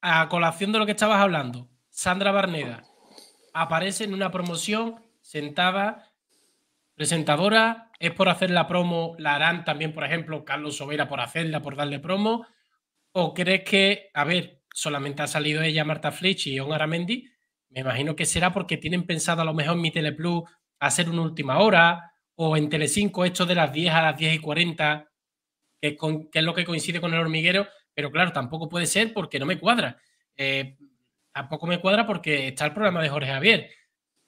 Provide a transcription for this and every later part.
a colación de lo que estabas hablando, Sandra Barneda aparece en una promoción sentada, presentadora, es por hacer la promo, la harán también, por ejemplo, Carlos Sobera por hacerla, por darle promo, o crees que, a ver, solamente ha salido ella, Marta Flech y Ion Aramendi, me imagino que será porque tienen pensado a lo mejor en mi Teleplus hacer una última hora, o en Telecinco esto de las 10 a las 10 y 40, que es lo que coincide con el hormiguero, pero claro, tampoco puede ser porque no me cuadra. Eh, tampoco me cuadra porque está el programa de Jorge Javier.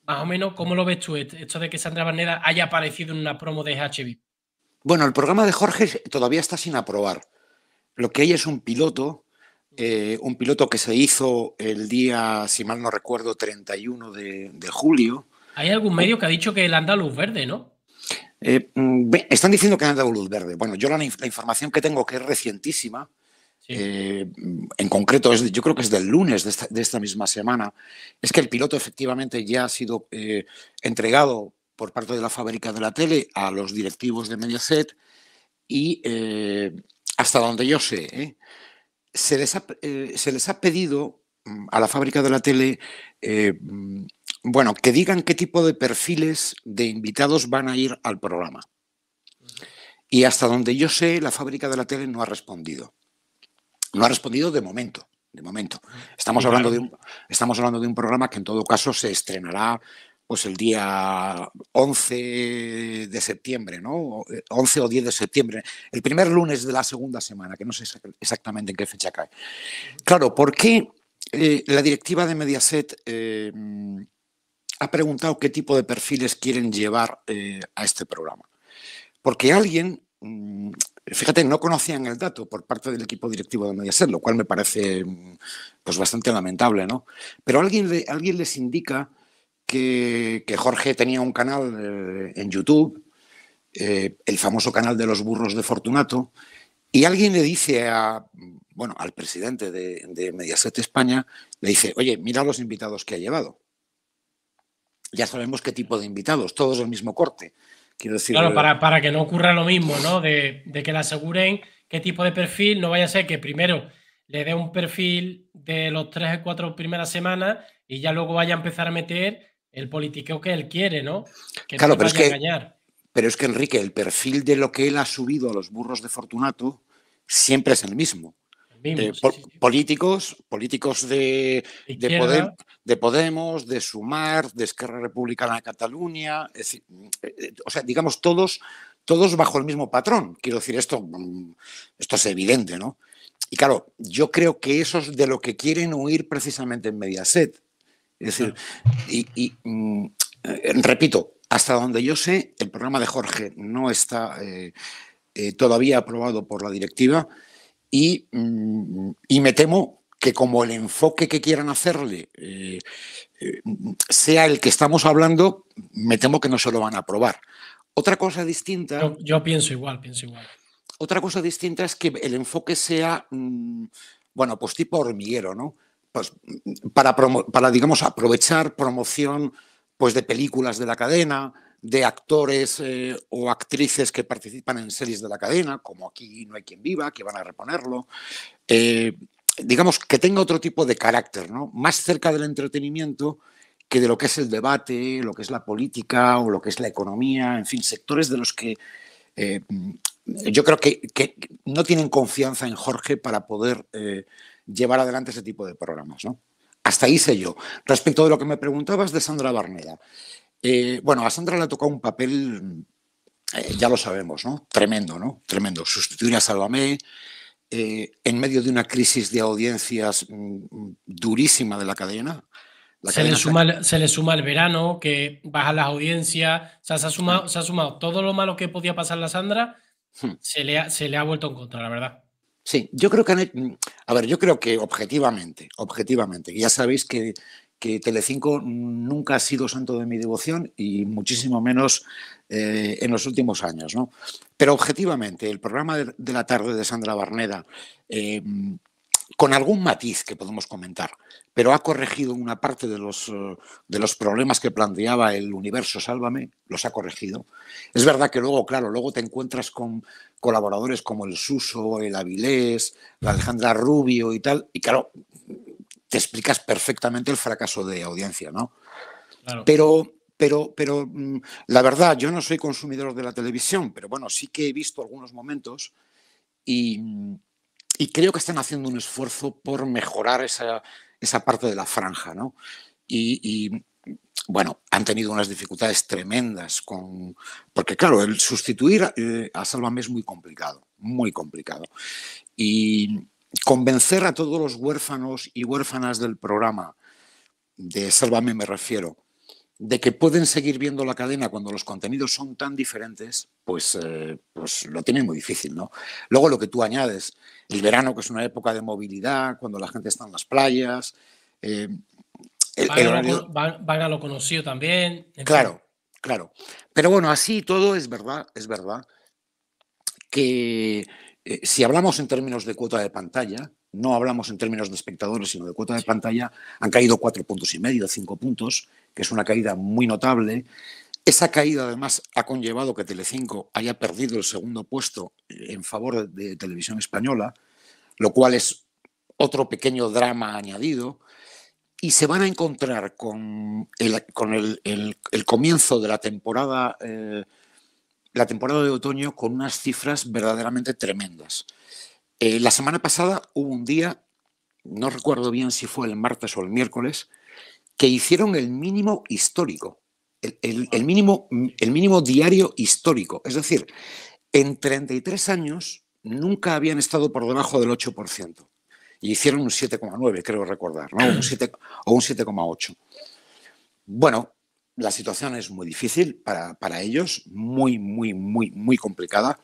Más o menos, ¿cómo lo ves tú esto de que Sandra Barneda haya aparecido en una promo de HB? Bueno, el programa de Jorge todavía está sin aprobar. Lo que hay es un piloto, eh, un piloto que se hizo el día, si mal no recuerdo, 31 de, julio. Hay algún medio que ha dicho que el anda luz verde, ¿no? Eh, mm, están diciendo que han dado luz verde. Bueno, yo la, la información que tengo, que es recientísima, eh, en concreto, yo creo que es del lunes de esta, misma semana, es que el piloto efectivamente ya ha sido eh, entregado por parte de la fábrica de la tele a los directivos de Mediaset y eh, hasta donde yo sé, se les, ha, se, les ha, pedido mm, a la fábrica de la tele mm, bueno, que digan qué tipo de perfiles de invitados van a ir al programa. Y hasta donde yo sé, la fábrica de la tele no ha respondido. No ha respondido de momento. De momento. Mm. Estamos, hablando de un, estamos hablando de un programa que en todo caso se estrenará pues el día 11 de septiembre, ¿no? 11 o 10 eh, de septiembre, el primer lunes de la segunda semana, que no sé exactamente en qué fecha cae. Claro, ¿por qué eh, la directiva de Mediaset eh, ha preguntado qué tipo de perfiles quieren llevar a este programa? Porque alguien Mm, fíjate, no conocían el dato por parte del equipo directivo de Mediaset, lo cual me parece mm, pues, bastante lamentable, ¿no? Pero alguien, alguien les indica que, Jorge tenía un canal eh, en YouTube, eh, el famoso canal de los burros de Fortunato, y alguien le dice a, bueno, al presidente de, de Mediaset España, le dice, oye, mira los invitados que ha llevado. Ya sabemos qué tipo de invitados, todos del mismo corte decir, claro, eh, para, para, que no ocurra lo mismo, ¿no? De, que le aseguren qué tipo de perfil, no vaya a ser que primero le dé un perfil de los tres o cuatro primeras semanas y ya luego vaya a empezar a meter el politiqueo que él quiere, ¿no? Que claro, pero, es que, pero es que Enrique, el perfil de lo que él ha subido a los burros de Fortunato siempre es el mismo. Eh, políticos, políticos de, de, Podemos, de Sumar, de Esquerra Republicana de Cataluña, mm, eh, eh, o sea, digamos todos, todos bajo el mismo patrón. Quiero decir, esto, mm, esto es evidente, ¿no? Y claro, yo creo que eso es de lo que quieren huir precisamente en Mediaset. Es decir, y, mm, repito, hasta donde yo sé, el programa de Jorge no está todavía aprobado por la directiva. Mm, y, me temo que como el enfoque que quieran hacerle eh, eh, sea el que estamos hablando, me temo que no se lo van a aprobar. Otra cosa distinta... Yo, pienso igual, pienso igual. Otra cosa distinta es que el enfoque sea, mm, bueno, pues tipo hormiguero, ¿no? Pues mm, para, para, digamos, aprovechar promoción pues, de películas de la cadena, de actores eh, o actrices que participan en series de la cadena, como aquí no hay quien viva, que van a reponerlo. Eh, digamos que tenga otro tipo de carácter, ¿no? Más cerca del entretenimiento que de lo que es el debate, lo que es la política o lo que es la economía, en fin, sectores de los que eh, yo creo que, no tienen confianza en Jorge para poder llevar adelante ese tipo de programas. ¿no? Hasta ahí sé yo. Respecto de lo que me preguntabas de Sandra Barneda, eh, bueno, a Sandra le ha tocado un papel, eh, ya lo sabemos, ¿no? Tremendo, ¿no? Tremendo. Sustituir a Salomé eh, en medio de una crisis de audiencias mm, durísima de la cadena. se, le suma, el, verano, que baja las audiencias, se ha, sumado, mm. se ha sumado todo lo malo que podía pasar a Sandra, hmm. se, le ha, se le ha vuelto en contra, la verdad. Sí, yo creo que, mm, a ver, yo creo que objetivamente, objetivamente, ya sabéis que que Telecinco nunca ha sido santo de mi devoción y muchísimo menos eh, en los últimos años. ¿no? Pero objetivamente, el programa de, la tarde de Sandra Barneda, em, con algún matiz que podemos comentar, pero ha corregido una parte de los, eh, de los problemas que planteaba el universo Sálvame, los ha corregido. Es verdad que luego, claro, luego te encuentras con colaboradores como el Suso, el Avilés, la Alejandra Rubio y tal, y claro, te explicas perfectamente el fracaso de audiencia, ¿no? Pero, pero, pero mm, la verdad, yo no soy consumidor de la televisión, pero bueno, sí que he visto algunos momentos y, creo que están haciendo un esfuerzo por mejorar esa, esa parte de la franja, ¿no? y, bueno, han tenido unas dificultades tremendas con... Porque claro, el sustituir a, eh, a Sálvame es muy complicado, muy complicado. Y, convencer a todos los huérfanos y huérfanas del programa, de Sálvame me refiero, de que pueden seguir viendo la cadena cuando los contenidos son tan diferentes, pues, eh, pues lo tienen muy difícil, ¿no? Luego lo que tú añades, el verano, que es una época de movilidad, cuando la gente está en las playas. Eh, van, a lo conocido también. Claro, claro. Pero bueno, así todo es verdad, es verdad que eh, si hablamos en términos de cuota de pantalla, no hablamos en términos de espectadores, sino de cuota de pantalla, han caído cuatro puntos y medio, cinco puntos, que es una caída muy notable. Esa caída además ha conllevado que Telecinco haya perdido el segundo puesto en favor de Televisión Española, lo cual es otro pequeño drama añadido. Y se van a encontrar con el, comienzo de la temporada eh, la temporada de otoño con unas cifras verdaderamente tremendas. Eh, la semana pasada hubo un día, no recuerdo bien si fue el martes o el miércoles, que hicieron el mínimo histórico, el, ah. mínimo, el mínimo diario histórico. Es decir, en 33 años nunca habían estado por debajo del 8%. Y hicieron un 7,9, creo recordar, un 7, o un 7,8. Bueno, la situación es muy difícil para, ellos, muy, muy, muy, muy complicada.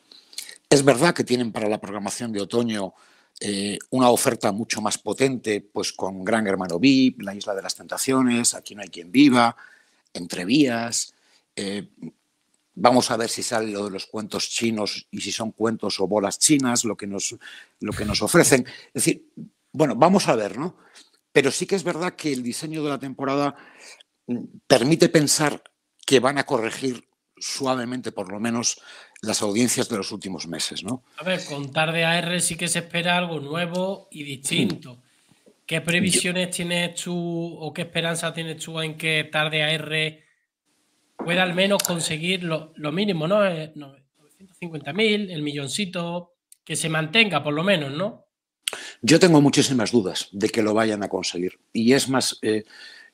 Es verdad que tienen para la programación de otoño eh, una oferta mucho más potente, pues con Gran Hermano VIP, La Isla de las Tentaciones, Aquí no hay quien viva, Entrevías. Eh, vamos a ver si sale lo de los cuentos chinos y si son cuentos o bolas chinas lo que nos, lo que nos ofrecen. Es decir, bueno, vamos a ver, ¿no? Pero sí que es verdad que el diseño de la temporada permite pensar que van a corregir suavemente, por lo menos, las audiencias de los últimos meses. ¿no? A ver, con tarde AR sí que se espera algo nuevo y distinto. ¿Qué previsiones tienes tú o qué esperanza tienes tú en que tarde AR pueda al menos conseguir lo, mínimo, ¿no? 950.000, eh, el milloncito, que se mantenga por lo menos, ¿no? Yo tengo muchísimas dudas de que lo vayan a conseguir. Y es más, eh,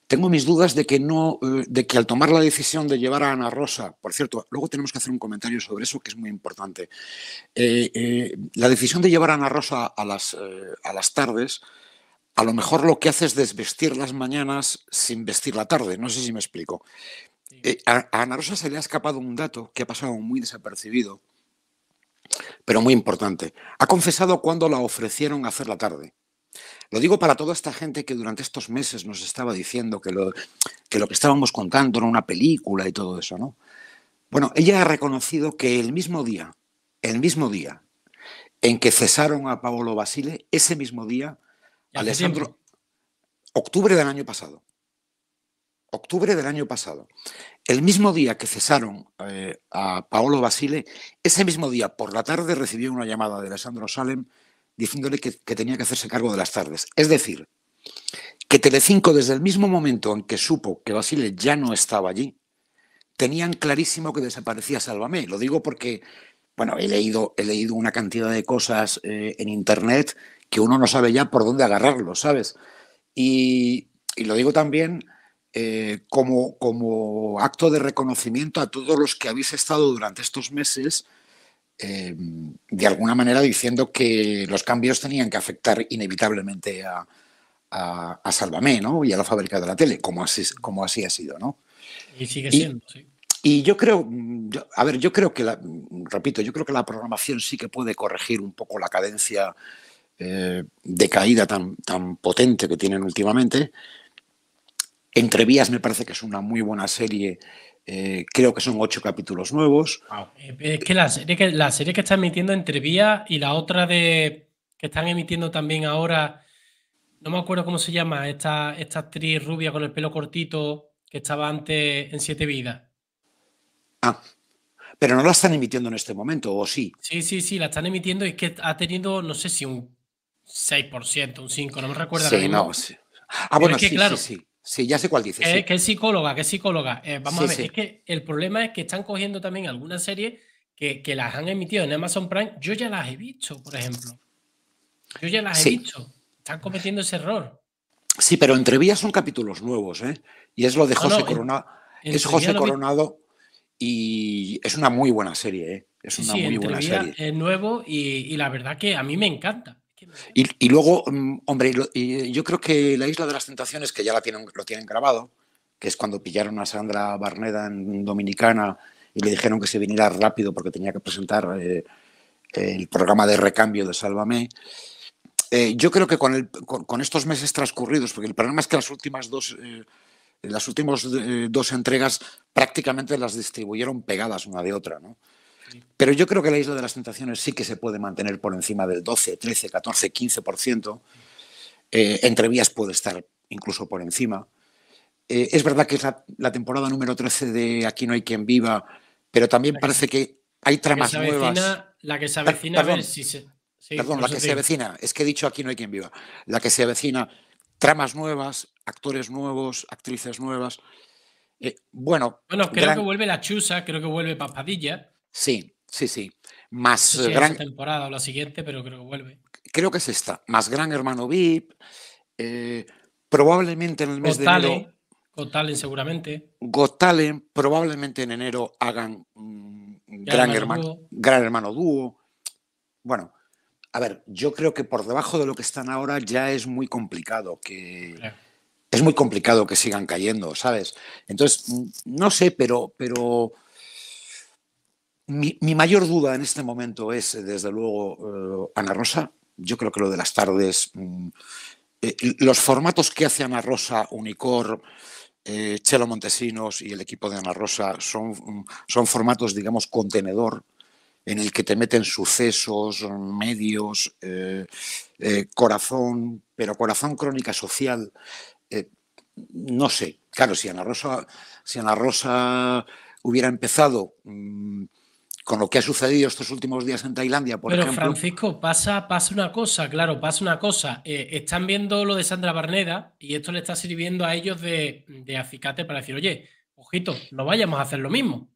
tengo mis dudas de que no, eh, de que al tomar la decisión de llevar a Ana Rosa, por cierto, luego tenemos que hacer un comentario sobre eso que es muy importante. Eh, eh, la decisión de llevar a Ana Rosa a las, a las tardes, a lo mejor lo que hace es desvestir las mañanas sin vestir la tarde. No sé si me explico. a Ana Rosa se le ha escapado un dato que ha pasado muy desapercibido, pero muy importante. Ha confesado cuando la ofrecieron hacer la tarde. Lo digo para toda esta gente que durante estos meses nos estaba diciendo que lo que, estábamos contando era una película y todo eso, ¿no? Bueno, ella ha reconocido que el mismo día, el mismo día en que cesaron a Paolo Basile, ese mismo día, Alessandro, octubre del año pasado, octubre del año pasado, el mismo día que cesaron eh, a Paolo Basile, ese mismo día por la tarde recibió una llamada de Alessandro Salem diciéndole que, tenía que hacerse cargo de las tardes. Es decir, que Telecinco desde el mismo momento en que supo que Basile ya no estaba allí, tenían clarísimo que desaparecía Sálvame. Lo digo porque, bueno, he leído, he leído una cantidad de cosas eh, en Internet que uno no sabe ya por dónde agarrarlo, ¿sabes? Y, lo digo también eh, como, como acto de reconocimiento a todos los que habéis estado durante estos meses Em, de alguna manera diciendo que los cambios tenían que afectar inevitablemente a, a, Salvamé y a la fábrica de la tele, como así, como así ha sido. ¿no? Y sigue siendo, sí. Y yo creo, a ver, yo creo que, repito, yo creo que la programación sí que puede corregir un poco la cadencia eh, de caída tan, tan potente que tienen últimamente. Entrevías me parece que es una muy buena serie eh, creo que son ocho capítulos nuevos. Eh, es, que la serie que, la serie que está emitiendo Entrevía y la otra de que están emitiendo también ahora, no me acuerdo cómo se llama, esta, esta actriz rubia con el pelo cortito que estaba antes en Siete Vidas. Ah, pero no la están emitiendo en este momento, ¿o sí? Sí, sí, sí, la están emitiendo y es que ha tenido, no sé si un 6%, un 5%, no me recuerdo. Sí, no, sí. Ah, bueno, claro, sí, sí. Sí, ya sé cuál dice. Que, que es psicóloga, que es psicóloga. Eh, vamos a ver, es que el problema es que están cogiendo también algunas series que, las han emitido en Amazon Prime. Yo ya las he visto, por ejemplo. Yo ya las he visto. Están cometiendo ese error. Sí, pero Entrevías son capítulos nuevos, ¿eh? Y es lo de José Coronado. Es José Coronado y es una muy buena serie, ¿eh? Es una muy buena serie. Es nuevo y la verdad que a mí me encanta. Y, luego, mm, hombre, eh, yo creo que la Isla de las Tentaciones, que ya lo tienen grabado, que es cuando pillaron a Sandra Barneda en Dominicana y le dijeron que se viniera rápido porque tenía que presentar eh, eh, el programa de recambio de Sálvame. yo creo que con, estos meses transcurridos, porque el problema es que las últimas dos, las últimas dos entregas prácticamente las distribuyeron pegadas una de otra, ¿no? Pero yo creo que la isla de las tentaciones sí que se puede mantener por encima del 12, 13, 14, 15%. entre vías puede estar incluso por encima. Eh, es verdad que es la, temporada número 13 de Aquí no hay quien viva, pero también parece que hay tramas la que nuevas. Avecina, la que se avecina, perdón, si se, la que se avecina, es que he dicho Aquí no hay quien viva. La que se avecina, tramas nuevas, actores nuevos, actrices nuevas. Eh, bueno, creo que vuelve la chusa, creo que vuelve Papadilla. Sí, sí, sí. Más gran... temporada o la siguiente, pero creo que vuelve. Creo que es esta. Más Gran Hermano VIP. Eh, probablemente en el mes de enero. Gotalen, seguramente. Gotalen, probablemente en enero hagan mm, gran, hermano, gran Hermano Dúo. Bueno, a ver, yo creo que por debajo de lo que están ahora ya es muy complicado que. Es muy complicado que sigan cayendo, ¿sabes? Entonces, mm, no sé, pero, pero mi, mayor duda en este momento es, eh, desde luego, eh, Ana Rosa. Yo creo que lo de las tardes, mm, eh, los formatos que hace Ana Rosa, Unicor, Chelo Montesinos y el equipo de Ana Rosa son, mm, son formatos, digamos, contenedor en el que te meten sucesos, medios, corazón, pero corazón crónica social. no sé, claro, si Ana Rosa, si Ana Rosa hubiera empezado... Mm, con lo que ha sucedido estos últimos días en Tailandia, por ejemplo. Pero Francisco, pasa, pasa una cosa, claro, pasa una cosa. Eh, están viendo lo de Sandra Barneda y esto le está sirviendo a ellos de, acicate para decir, oye, ojito, no vayamos a hacer lo mismo.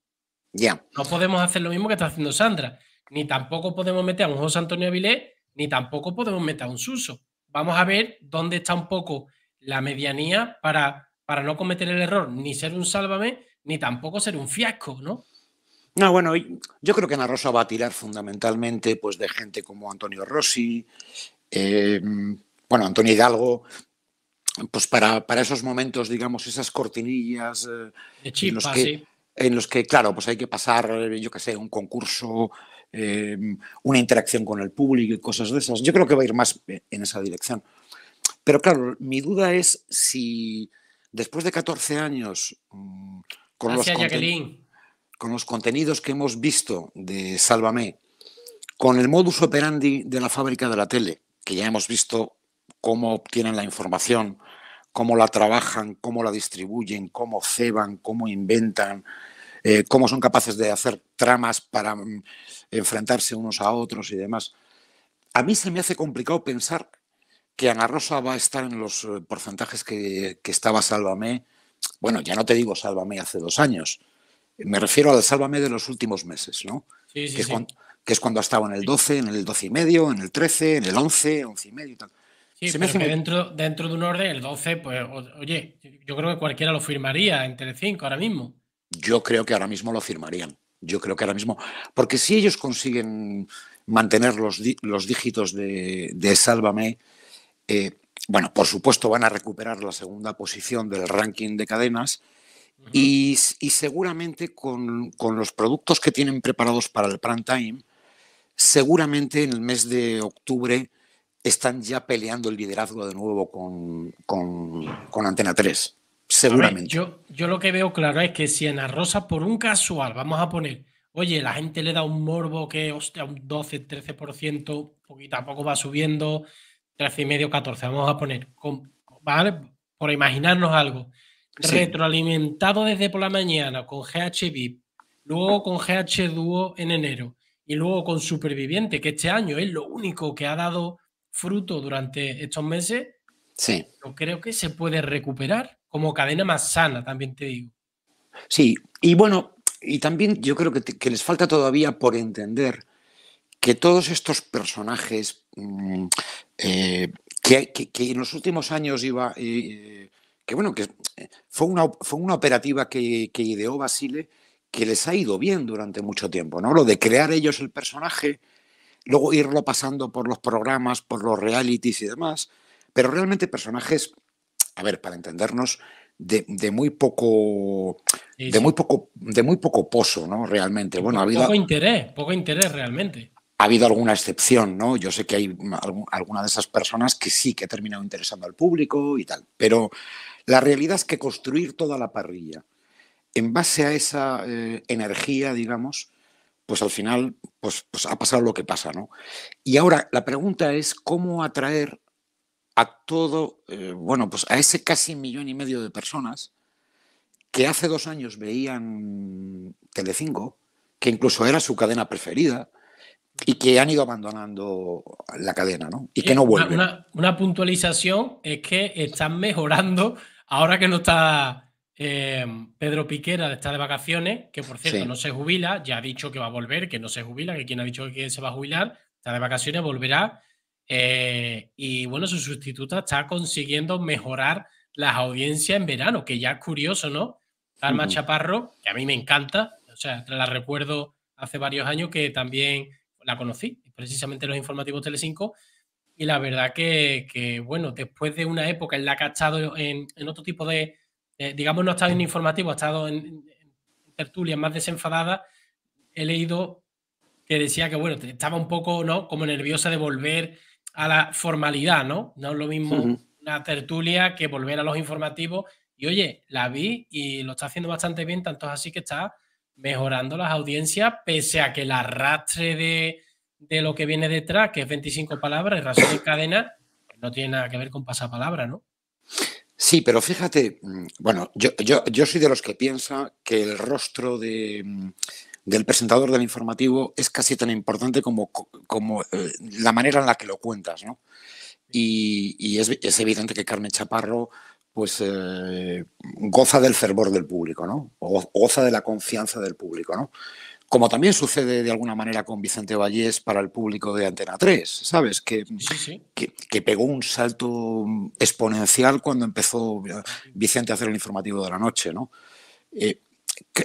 Ya. No podemos hacer lo mismo que está haciendo Sandra. Ni tampoco podemos meter a un José Antonio Avilés, ni tampoco podemos meter a un Suso. Vamos a ver dónde está un poco la medianía para, para no cometer el error, ni ser un sálvame, ni tampoco ser un fiasco, ¿no? No, bueno, yo creo que Ana Rosa va a tirar fundamentalmente pues, de gente como Antonio Rossi, eh, bueno, Antonio Hidalgo, pues para, esos momentos, digamos, esas cortinillas eh, en, los que, en, los que, claro, pues hay que pasar, eh, yo qué sé, un concurso, una interacción con el público y cosas de esas. Yo creo que va a ir más en esa dirección. Pero claro, mi duda es si después de 14 años mm, con los con los contenidos que hemos visto de Sálvame, con el modus operandi de la fábrica de la tele, que ya hemos visto cómo obtienen la información, cómo la trabajan, cómo la distribuyen, cómo ceban, cómo inventan, eh, cómo son capaces de hacer tramas para mm, enfrentarse unos a otros y demás. A mí se me hace complicado pensar que Ana Rosa va a estar en los eh, porcentajes que, que estaba Sálvame, bueno, ya no te digo Sálvame hace dos años, me refiero al sálvame de los últimos meses, ¿no? Sí, sí, que, es cuando, ha estado en el 12, en el 12 y medio, en el 13, en el 11, 11 y medio y tal. Sí, Se pero dentro, dentro de un orden, el 12, pues, oye, yo creo que cualquiera lo firmaría en 5 ahora mismo. Yo creo que ahora mismo lo firmarían. Yo creo que ahora mismo. Porque si ellos consiguen mantener los, dígitos de, Sálvame, eh, bueno, por supuesto van a recuperar la segunda posición del ranking de cadenas, y, seguramente con, los productos que tienen preparados para el prime time, seguramente en el mes de octubre están ya peleando el liderazgo de nuevo con, Antena 3. Seguramente. yo, lo que veo claro es que si en Arrosa por un casual, vamos a poner, oye, la gente le da un morbo que, hostia, un 12, 13%, poquito a poco va subiendo, 13 y medio, 14, vamos a poner, ¿vale? Por imaginarnos algo retroalimentado desde por la mañana con GHVIP, luego con GH Duo en enero y luego con Superviviente, que este año es lo único que ha dado fruto durante estos meses, sí. yo creo que se puede recuperar como cadena más sana, también te digo. Sí, y bueno, y también yo creo que, les falta todavía por entender que todos estos personajes mm, eh, que, en los últimos años iba, eh, que bueno, que eh, fue una, fue una operativa que, ideó Basile que les ha ido bien durante mucho tiempo, ¿no? Lo de crear ellos el personaje, luego irlo pasando por los programas, por los realities y demás, pero realmente personajes, a ver, para entendernos, de, muy poco... De muy poco, de muy poco pozo, ¿no? Realmente. Bueno, poco interés, poco interés realmente ha habido alguna excepción, ¿no? Yo sé que hay alguna de esas personas que sí, que ha terminado interesando al público y tal, pero la realidad es que construir toda la parrilla en base a esa eh, energía, digamos, pues al final pues, pues, ha pasado lo que pasa, ¿no? Y ahora la pregunta es cómo atraer a todo, eh, bueno, pues a ese casi millón y medio de personas que hace dos años veían Telecinco, que incluso era su cadena preferida, y que han ido abandonando la cadena, ¿no? Y que no vuelven. Una, puntualización es que están mejorando ahora que no está eh, Pedro Piquera, está de vacaciones, que por cierto no se jubila, ya ha dicho que va a volver, que no se jubila, que quien ha dicho que se va a jubilar, está de vacaciones, volverá. Eh, y bueno, su sustituta está consiguiendo mejorar las audiencias en verano, que ya es curioso, ¿no? Alma Chaparro, que a mí me encanta, o sea, la recuerdo hace varios años que también la conocí, precisamente los informativos Telecinco, y la verdad que, bueno, después de una época en la que ha estado en, otro tipo de, digamos, no ha estado en informativo, ha estado en, tertulias más desenfadadas, he leído que decía que, bueno, estaba un poco, ¿no? Como nerviosa de volver a la formalidad, ¿no? No es lo mismo una tertulia que volver a los informativos. Y oye, la vi y lo está haciendo bastante bien, tanto así que está mejorando las audiencias, pese a que el arrastre de, lo que viene detrás, que es 25 palabras, y razón y cadena, pues no tiene nada que ver con pasapalabra, ¿no? Sí, pero fíjate, mm, bueno, yo, yo, soy de los que piensa que el rostro de, mm, del presentador del informativo es casi tan importante como, como eh, la manera en la que lo cuentas, ¿no? Y, es, es, evidente que Carmen Chaparro pues eh, goza del fervor del público, ¿no? goza de la confianza del público, ¿no? Como también sucede de alguna manera con Vicente Vallés para el público de Antena 3, ¿sabes? Que, que, pegó un salto exponencial cuando empezó Vicente a hacer el informativo de la noche, ¿no? Eh,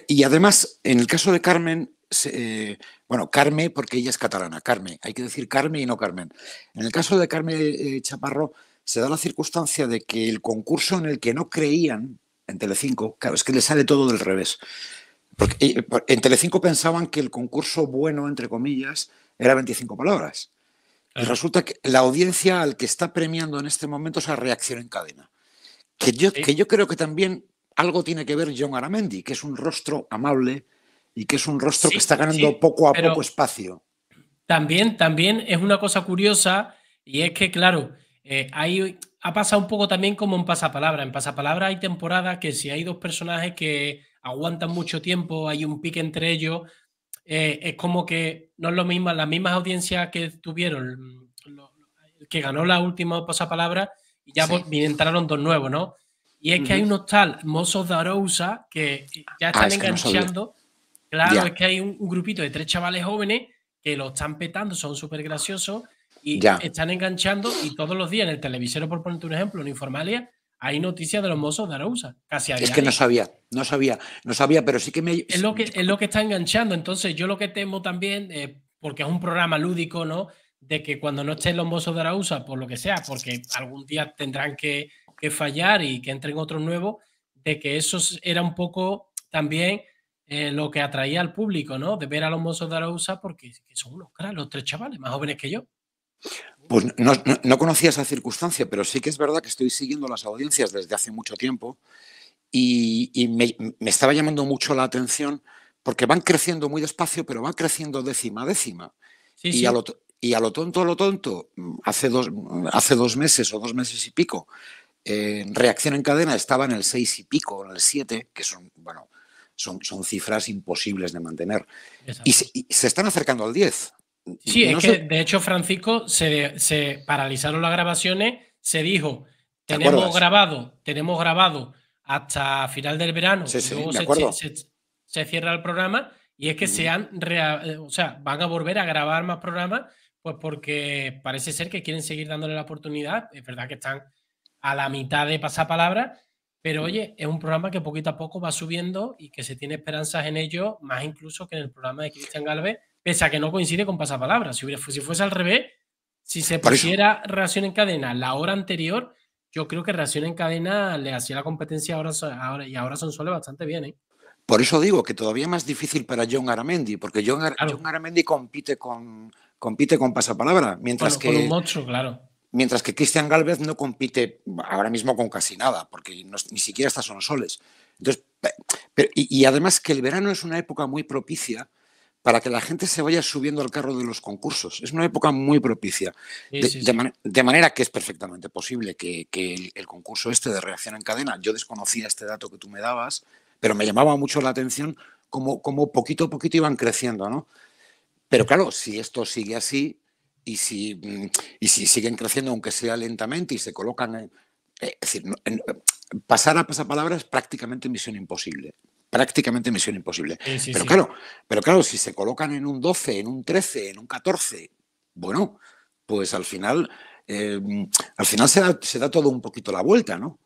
y además, en el caso de Carmen, eh, bueno, Carmen, porque ella es catalana, Carmen, hay que decir Carmen y no Carmen. En el caso de Carmen Chaparro, se da la circunstancia de que el concurso en el que no creían en Telecinco, claro, es que le sale todo del revés. Porque eh, en Telecinco pensaban que el concurso bueno, entre comillas, era 25 palabras. Y resulta que la audiencia al que está premiando en este momento es a Reacción en Cadena. Que yo, que yo creo que también algo tiene que ver John Aramendi, que es un rostro amable y que es un rostro que está ganando poco a poco espacio. También, también es una cosa curiosa y es que, claro, eh, ahí ha pasado un poco también como en Pasapalabra. En Pasapalabra hay temporadas que si hay dos personajes que aguantan mucho tiempo, hay un pique entre ellos, eh, es como que no es lo mismo, las mismas audiencias que tuvieron, mm, que ganó la última Pasapalabra, y ya pues, entraron dos nuevos, ¿no? Y es que hay unos tal mozos de que ya ah, están enganchando. claro, es que hay un, un grupito de tres chavales jóvenes que lo están petando, son súper graciosos y están enganchando y todos los días en el televisor, por ponerte un ejemplo, en Informalia, hay noticias de los mozos de Araúsa casi Es que no sabía, no sabía, no sabía, pero sí que me... Es lo que, es lo que está enganchando, entonces yo lo que temo también, eh, porque es un programa lúdico, ¿no? De que cuando no estén los mozos de Arauza, por lo que sea, porque algún día tendrán que, fallar y que entren otros nuevos, de que eso era un poco también eh, lo que atraía al público, ¿no? De ver a los mozos de Arauza, porque son unos los tres chavales más jóvenes que yo. Pues no, conocía esa circunstancia, pero sí que es verdad que estoy siguiendo las audiencias desde hace mucho tiempo y, me, estaba llamando mucho la atención porque van creciendo muy despacio, pero van creciendo décima a décima. y, A lo, y, A lo, tonto, a lo tonto, hace dos, meses o dos meses y pico, en eh, reacción en cadena estaba en el seis y pico, en el siete, que son, bueno, son, cifras imposibles de mantener. Y se, y se, están acercando al 10. Sí, es que de hecho, Francisco, se, paralizaron las grabaciones, se dijo, tenemos grabado, tenemos grabado hasta final del verano, luego se, cierra el programa y es que mm. se han, o sea, van a volver a grabar más programas, pues porque parece ser que quieren seguir dándole la oportunidad, es verdad que están a la mitad de palabras pero mm. oye, es un programa que poquito a poco va subiendo y que se tiene esperanzas en ello, más incluso que en el programa de Cristian Galvez, pese a que no coincide con pasapalabra. Si, hubiera, si fuese al revés, si se pusiera reacción en cadena la hora anterior, yo creo que reacción en cadena le hacía la competencia ahora, y ahora son soles bastante bien. ¿eh? Por eso digo que todavía más difícil para John Aramendi, porque John, Aramendi compite con, compite con pasapalabra, mientras que... Con un claro. Mientras que Cristian Galvez no compite ahora mismo con casi nada, porque ni siquiera está son soles. Entonces, y, además que el verano es una época muy propicia para que la gente se vaya subiendo al carro de los concursos. Es una época muy propicia. de, manera que es perfectamente posible que, el, concurso este de reacción en cadena, yo desconocía este dato que tú me dabas, pero me llamaba mucho la atención como poquito a poquito iban creciendo, ¿no? Pero claro, si esto sigue así y si, mm, y si siguen creciendo, aunque sea lentamente, y se colocan... Eh, es decir, eh, pasar a pasapalabra es prácticamente misión imposible prácticamente misión imposible. pero, Claro, pero claro, si se colocan en un 12, en un 13, en un 14, bueno, pues al final, eh, al final se da, todo un poquito la vuelta, ¿no?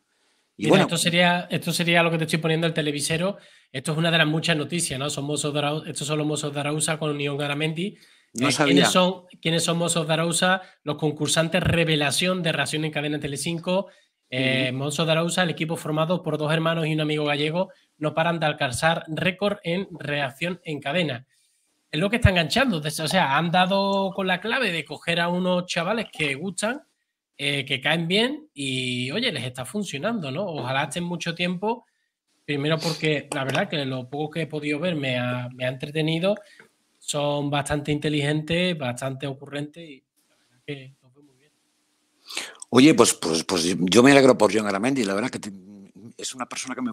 Y bueno, esto sería, esto sería lo que te estoy poniendo al televisero. Esto es una de las muchas noticias, ¿no? Son mozos de estos son los mozos de con Unión Garamendi. Eh, ¿quiénes, son, ¿Quiénes son mozos de Los concursantes revelación de Ración en Cadena Telecinco. Eh, de el equipo formado por dos hermanos y un amigo gallego no paran de alcanzar récord en reacción en cadena. Es lo que está enganchando. O sea, han dado con la clave de coger a unos chavales que gustan, eh, que caen bien y, oye, les está funcionando, ¿no? Ojalá estén mucho tiempo. Primero porque la verdad que lo poco que he podido ver me ha, me ha entretenido. Son bastante inteligentes, bastante ocurrentes y la verdad que lo veo muy bien. Oye, pues, pues, pues, yo me alegro por John Aramendi. La verdad que es una persona que me,